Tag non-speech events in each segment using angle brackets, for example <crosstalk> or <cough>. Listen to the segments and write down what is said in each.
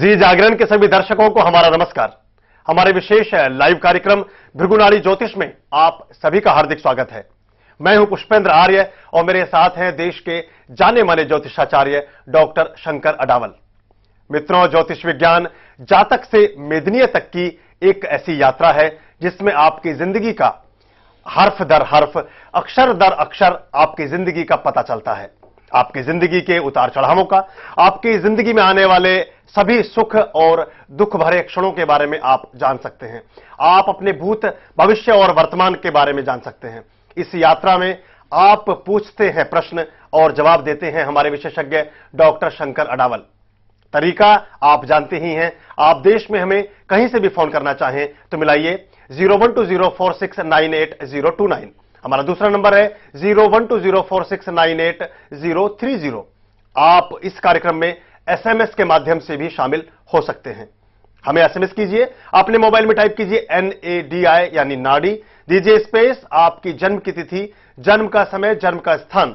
जी जागरण के सभी दर्शकों को हमारा नमस्कार हमारे विशेष लाइव कार्यक्रम भृगुनाड़ी ज्योतिष में आप सभी का हार्दिक स्वागत है मैं हूं पुष्पेंद्र आर्य और मेरे साथ हैं देश के जाने माने ज्योतिषाचार्य डॉक्टर शंकर अडावल मित्रों ज्योतिष विज्ञान जातक से मेदनीय तक की एक ऐसी यात्रा है जिसमें आपकी जिंदगी का हर्फ दर हर्फ अक्षर दर अक्षर आपकी जिंदगी का पता चलता है आपकी जिंदगी के उतार चढ़ावों का आपकी जिंदगी में आने वाले सभी सुख और दुख भरे क्षणों के बारे में आप जान सकते हैं आप अपने भूत भविष्य और वर्तमान के बारे में जान सकते हैं इस यात्रा में आप पूछते हैं प्रश्न और जवाब देते हैं हमारे विशेषज्ञ डॉक्टर शंकर अडावल तरीका आप जानते ही हैं आप देश में हमें कहीं से भी फोन करना चाहें तो मिलाइए zero one two zero four six nine eight zero two nine हमारा दूसरा नंबर है zero one two zero four six nine eight zero three zero आप इस कार्यक्रम में एसएमएस के माध्यम से भी शामिल हो सकते हैं हमें एसएमएस कीजिए अपने मोबाइल में टाइप कीजिए एन ए डी आई यानी नाडी दीजिए स्पेस आपकी जन्म की तिथि जन्म का समय जन्म का स्थान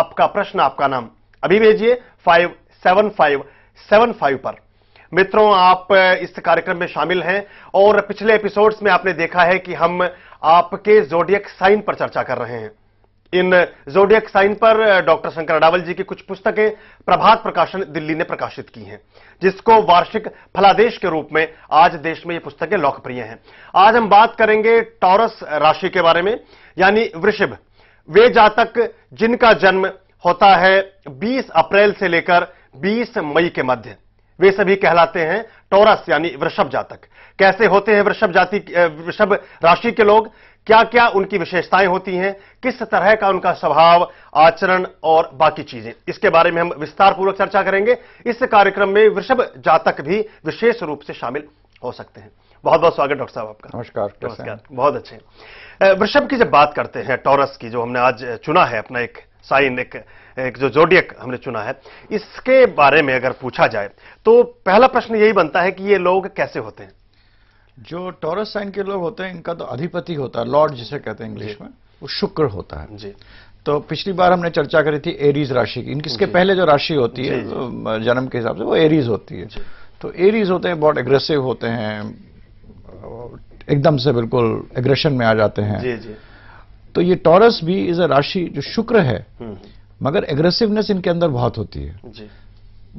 आपका प्रश्न आपका नाम अभी भेजिए five seven five seven five पर मित्रों आप इस कार्यक्रम में शामिल हैं और पिछले एपिसोड्स में आपने देखा है कि हम आपके जोडियक साइन पर चर्चा कर रहे हैं इन जोडियक साइन पर डॉक्टर शंकर अडावल जी की कुछ पुस्तकें प्रभात प्रकाशन दिल्ली ने प्रकाशित की हैं जिसको वार्षिक फलादेश के रूप में आज देश में ये पुस्तकें लोकप्रिय हैं आज हम बात करेंगे टॉरस राशि के बारे में यानी वृषभ वे जातक जिनका जन्म होता है 20 अप्रैल से लेकर 20 मई के मध्य वे सभी कहलाते हैं टोरस यानी वृषभ जातक कैसे होते हैं वृषभ जाति वृषभ राशि के लोग क्या क्या उनकी विशेषताएं होती हैं किस तरह का उनका स्वभाव आचरण और बाकी चीजें इसके बारे में हम विस्तार पूर्वक चर्चा करेंगे इस कार्यक्रम में वृषभ जातक भी विशेष रूप से शामिल हो सकते हैं बहुत बहुत स्वागत डॉक्टर साहब आपका नमस्कार नमस्कार बहुत अच्छे वृषभ की जब बात करते हैं टॉरस की जो हमने आज चुना है अपना एक साइन एक, एक जो जोडियक हमने चुना है इसके बारे में अगर पूछा जाए तो पहला प्रश्न यही बनता है कि ये लोग कैसे होते हैं जो टॉरस साइन के लोग होते हैं इनका तो अधिपति होता है लॉर्ड जिसे कहते हैं इंग्लिश में वो शुक्र होता है जी तो पिछली बार हमने चर्चा करी थी एरीज राशि की इनकी इसके पहले जो राशि होती है जन्म के हिसाब से वो एरीज होती है तो एरीज होते हैं बहुत एग्रेसिव होते हैं एकदम से बिल्कुल एग्रेशन में आ जाते हैं जी जी तो ये टॉरस भी इज अ राशि जो शुक्र है हम्म। मगर एग्रेसिवनेस इनके अंदर बहुत होती है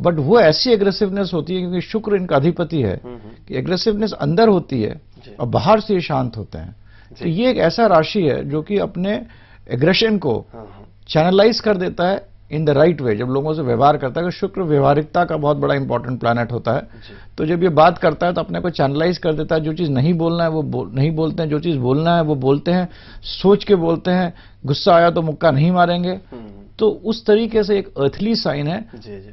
बट वो ऐसी एग्रेसिवनेस होती है क्योंकि शुक्र इनका अधिपति है हम्म, हम्म। कि एग्रेसिवनेस अंदर होती है और बाहर से ये शांत होते हैं तो ये एक ऐसा राशि है जो कि अपने एग्रेशन को चैनलाइज हाँ, हाँ। कर देता है इन द राइट वे जब लोगों से व्यवहार करता है तो शुक्र व्यवहारिकता का बहुत बड़ा इंपॉर्टेंट प्लानट होता है तो जब ये बात करता है तो अपने को चैनलाइज कर देता है जो चीज़ नहीं बोलना है वो बो, नहीं बोलते हैं जो चीज़ बोलना है वो बोलते हैं सोच के बोलते हैं गुस्सा आया तो मुक्का नहीं मारेंगे हम्म। तो उस तरीके से एक अर्थली साइन है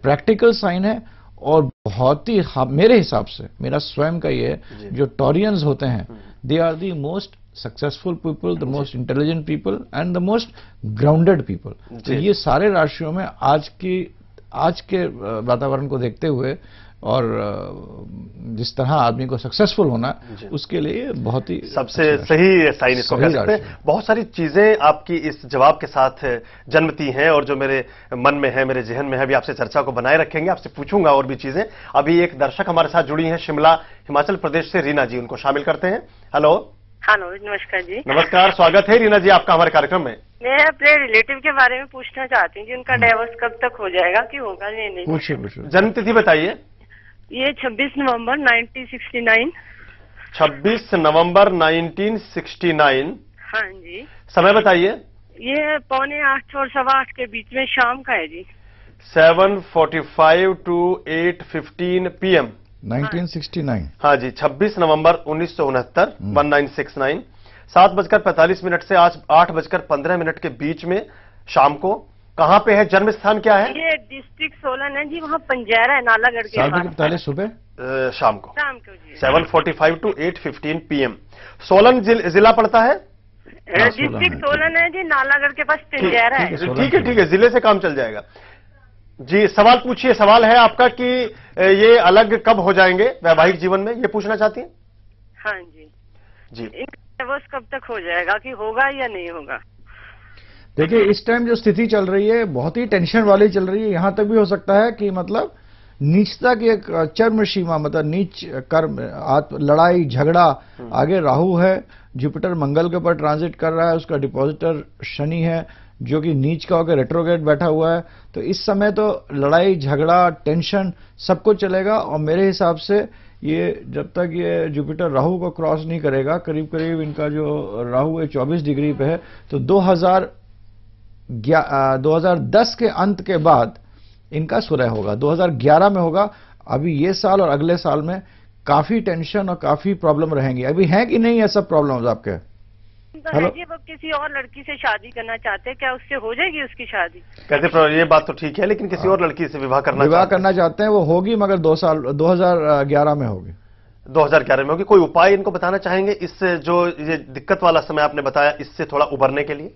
प्रैक्टिकल साइन है और बहुत ही मेरे हिसाब से मेरा स्वयं का ये जो टॉरियंस होते हैं they are the most successful people the most intelligent people and the most grounded people तो ये सारे राशियों में आज की आज के वातावरण को देखते हुए और जिस तरह आदमी को सक्सेसफुल होना उसके लिए बहुत ही सबसे अच्छा सही साइन इसको कह सकते हैं बहुत सारी चीजें आपकी इस जवाब के साथ जन्मती हैं और जो मेरे मन में है मेरे जहन में है अभी आपसे चर्चा को बनाए रखेंगे आपसे पूछूंगा और भी चीजें अभी एक दर्शक हमारे साथ जुड़ी है शिमला हिमाचल प्रदेश से रीना जी उनको शामिल करते हैं हेलो हेलो नमस्कार जी नमस्कार स्वागत है रीना जी आपका हमारे कार्यक्रम में मैं अपने रिलेटिव के बारे में पूछना चाहती हूँ कि उनका डाइवोर्स हम्म। कब तक हो जाएगा कि होगा नहीं नहीं पूछिए पूछिए जन्मतिथि बताइए ये 26 नवंबर 1969 26 नवंबर 1969 हाँ जी समय बताइए ये पौने आठ और सवा आठ के बीच में शाम का है जी 7:45 टू 8:15 पीएम 1969 हाँ जी 26 नवंबर उन्नीस सौ उनहत्तर one hmm. Nine six nine सात बजकर पैंतालीस मिनट से आज आठ बजकर पंद्रह मिनट के बीच में शाम को कहाँ पे है जन्म स्थान क्या है ये डिस्ट्रिक्ट सोलन है जी वहाँ पंजारा है नालागढ़ के सात सुबह शाम को शाम को seven forty five to eight fifteen PM Solan जिला पड़ता है डिस्ट्रिक्ट हाँ, सोलन है जी नालागढ़ के पास पंजारा है ठीक है ठीक है जिले से काम चल जाएगा जी सवाल पूछिए सवाल है आपका कि ये अलग कब हो जाएंगे वैवाहिक जीवन में ये पूछना चाहती हैं हाँ जी जी डिवोर्स कब तक हो जाएगा कि होगा या नहीं होगा देखिए इस टाइम जो स्थिति चल रही है बहुत ही टेंशन वाली चल रही है यहां तक भी हो सकता है कि मतलब नीचता की एक चर्म सीमा मतलब नीच कर्म आत्म लड़ाई झगड़ा हम्म। आगे राहु है जुपिटर मंगल के ऊपर ट्रांजिट कर रहा है उसका डिपॉजिटर शनि है जो कि नीच का होकर रेट्रोगेट बैठा हुआ है तो इस समय तो लड़ाई झगड़ा टेंशन सब कुछ चलेगा और मेरे हिसाब से ये जब तक ये जुपिटर राहु को क्रॉस नहीं करेगा करीब करीब इनका जो राहु है 24 डिग्री पे है तो 2010 के अंत के बाद इनका सुरह होगा 2011 में होगा अभी ये साल और अगले साल में काफी टेंशन और काफी प्रॉब्लम रहेंगी अभी है कि नहीं तो है सब प्रॉब्लम आपके हेलो जी अब किसी और लड़की से शादी करना चाहते हैं क्या उससे हो जाएगी उसकी शादी कहते ये बात तो ठीक है लेकिन किसी हाँ। और लड़की से विवाह करना विवाह करना चाहते हैं वो होगी मगर दो साल 2011 में होगी 2011 में होगी कोई उपाय इनको बताना चाहेंगे इससे जो ये दिक्कत वाला समय आपने बताया इससे थोड़ा उभरने के लिए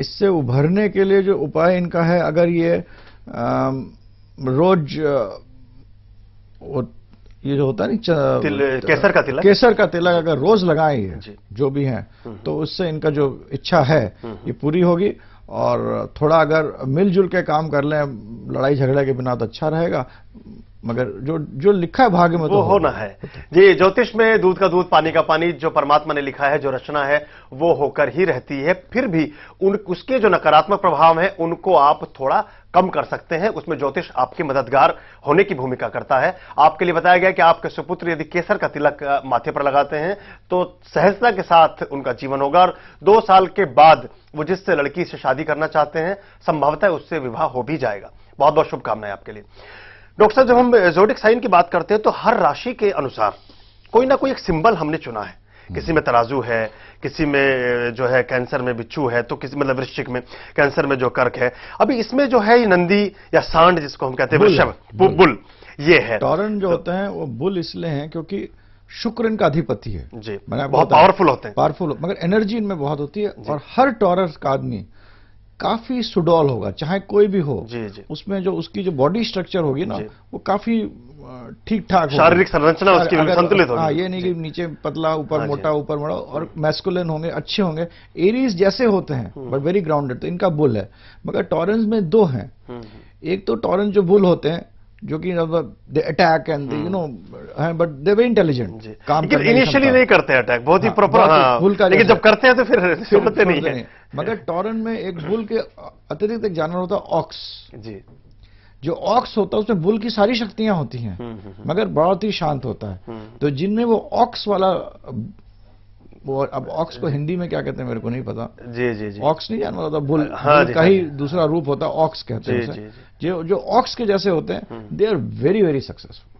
इससे उभरने के लिए जो उपाय इनका है अगर ये रोज ये जो होता है ना केसर का तिलक केसर का तिलक अगर रोज लगाएंगे जो भी हैं हम्म, हम्म। तो उससे इनका जो इच्छा है हम्म, ये पूरी होगी और थोड़ा अगर मिलजुल के काम कर लें लड़ाई झगड़े के बिना तो अच्छा रहेगा मगर जो जो लिखा है भाग्य में तो होना है जी ज्योतिष में दूध का दूध पानी का पानी जो परमात्मा ने लिखा है जो रचना है वो होकर ही रहती है फिर भी उन उसके जो नकारात्मक प्रभाव है उनको आप थोड़ा कम कर सकते हैं उसमें ज्योतिष आपकी मददगार होने की भूमिका करता है आपके लिए बताया गया कि आपके सुपुत्र यदि केसर का तिलक माथे पर लगाते हैं तो सहजता के साथ उनका जीवन होगा और दो साल के बाद वो जिससे लड़की से शादी करना चाहते हैं संभवतः उससे विवाह हो भी जाएगा बहुत बहुत शुभकामनाएं आपके लिए डॉक्टर साहब जब हम जोडिक साइन की बात करते हैं तो हर राशि के अनुसार कोई ना कोई एक सिंबल हमने चुना है किसी में तराजू है किसी में जो है कैंसर में बिच्छू है तो किसी मतलब वृश्चिक में कैंसर में जो कर्क है अभी इसमें जो है ये नंदी या सांड जिसको हम कहते हैं वृषभ बुल, बुल ये है टॉरन जो तो, होते हैं वो बुल इसलिए हैं क्योंकि शुक्र इनका अधिपति है जी मैंने बहुत पावरफुल होते हैं पावरफुल मगर एनर्जी इनमें बहुत होती है और हर टॉरस का आदमी काफी सुडोल होगा चाहे कोई भी हो जी, जी। उसमें जो उसकी जो बॉडी स्ट्रक्चर होगी ना वो काफी ठीक ठाक शारीरिक संरचना उसकी संतुलित होगी हाँ ये नहीं कि नीचे पतला ऊपर हाँ, मोटा ऊपर मोटा और मैस्कुलिन होंगे अच्छे होंगे एरीज जैसे होते हैं बट वेरी ग्राउंडेड तो इनका बुल है मगर टॉरेंस में दो हैं हम्म, हम्म। एक तो टॉरेंस जो बुल होते हैं जो कि they attack and you know but they वे इंटेलिजेंट काम लेकिन इनिशियली नहीं करते अटैक बहुत ही प्रॉपर हाँ, हाँ। लेकिन जब करते हैं तो फिर छोड़ते <laughs> नहीं है मगर टॉरन में एक बुल के अतिरिक्त एक जानवर होता है ऑक्स जी जो ऑक्स होता है उसमें बुल की सारी शक्तियां होती हैं हम्म, हम्म, हम्म। मगर बहुत ही शांत होता है तो जिनमें वो ऑक्स वाला वो अब ऑक्स को हिंदी में क्या कहते हैं मेरे को नहीं पता जी जी जी ऑक्स नहीं जानवर होता बुल हाँ, का ही हाँ, दूसरा रूप होता है ऑक्स कहते हैं जो जो ऑक्स के जैसे होते हैं they are very very successful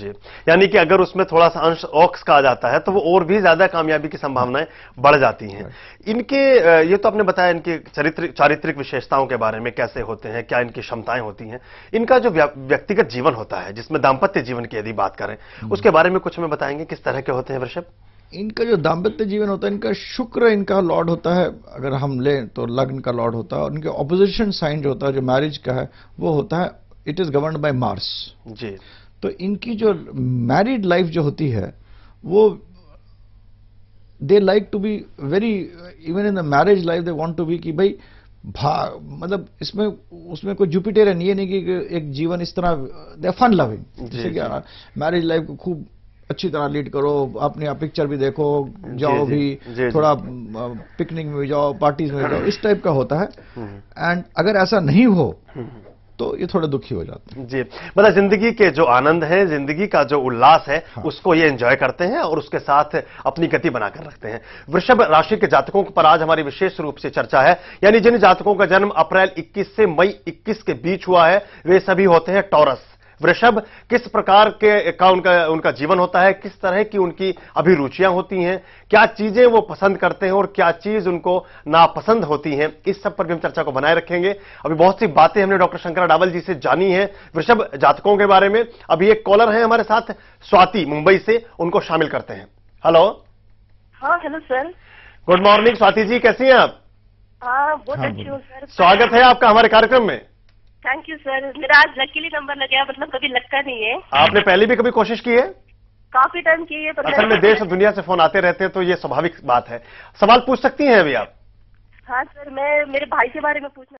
जी यानी कि अगर उसमें थोड़ा सा अंश ऑक्स का आ जाता है तो वो और भी ज्यादा कामयाबी की संभावनाएं बढ़ जाती हैं इनके ये तो आपने बताया इनके चरित्र चारित्रिक विशेषताओं के बारे में कैसे होते हैं क्या इनकी क्षमताएं होती हैं इनका जो व्यक्तिगत जीवन होता है जिसमें दाम्पत्य जीवन की यदि बात करें हम्म। उसके बारे में कुछ हमें बताएंगे किस तरह के होते हैं वृषभ इनका जो दाम्पत्य जीवन होता है इनका शुक्र इनका लॉर्ड होता है अगर हम लें तो लग्न का लॉर्ड होता है और इनके ऑपोजिशन साइन जो होता है जो मैरिज का है वो होता है it is govern by Mars जी तो इनकी जो मैरिड लाइफ जो होती है वो they like to be very even in the marriage life they want to be कि भाई भा मतलब इसमें उसमें कोई जुपिटेरियन ये नहीं कि एक जीवन इस तरह they fun loving marriage life को खूब अच्छी तरह लीड करो अपनी आप पिक्चर भी देखो जाओ जी, भी जी, थोड़ा पिकनिक में भी जाओ पार्टीज में जाओ इस टाइप का होता है एंड हम्म, हम्म। अगर ऐसा नहीं हो हम्म, तो ये थोड़ा दुखी हो जाते हैं जी मतलब जिंदगी के जो आनंद है जिंदगी का जो उल्लास है हाँ। उसको ये एंजॉय करते हैं और उसके साथ अपनी गति बनाकर रखते हैं वृषभ राशि के जातकों पर आज हमारी विशेष रूप से चर्चा है यानी जिन जातकों का जन्म अप्रैल 21 से मई 21 के बीच हुआ है वे सभी होते हैं टॉरस वृषभ किस प्रकार के का उनका उनका जीवन होता है किस तरह की उनकी अभिरुचियां होती हैं क्या चीजें वो पसंद करते हैं और क्या चीज उनको नापसंद होती हैं इस सब पर भी हम चर्चा को बनाए रखेंगे अभी बहुत सी बातें हमने डॉक्टर शंकर डावल जी से जानी है वृषभ जातकों के बारे में अभी एक कॉलर है हमारे साथ स्वाति मुंबई से उनको शामिल करते हैं हेलो हाँ hello sir good morning Swati ji कैसी हैं आप हाँ बहुत हाँ, अच्छी हो सर स्वागत है आपका हमारे कार्यक्रम में थैंक यू सर मेरा आज लकीली नंबर लग गया मतलब कभी लगता नहीं है आपने पहले भी कभी कोशिश की है काफी टाइम की है पर तो असल में देश और दुनिया से फोन आते रहते हैं तो ये स्वाभाविक बात है सवाल पूछ सकती हैं अभी आप हाँ सर मैं मेरे भाई के बारे में पूछना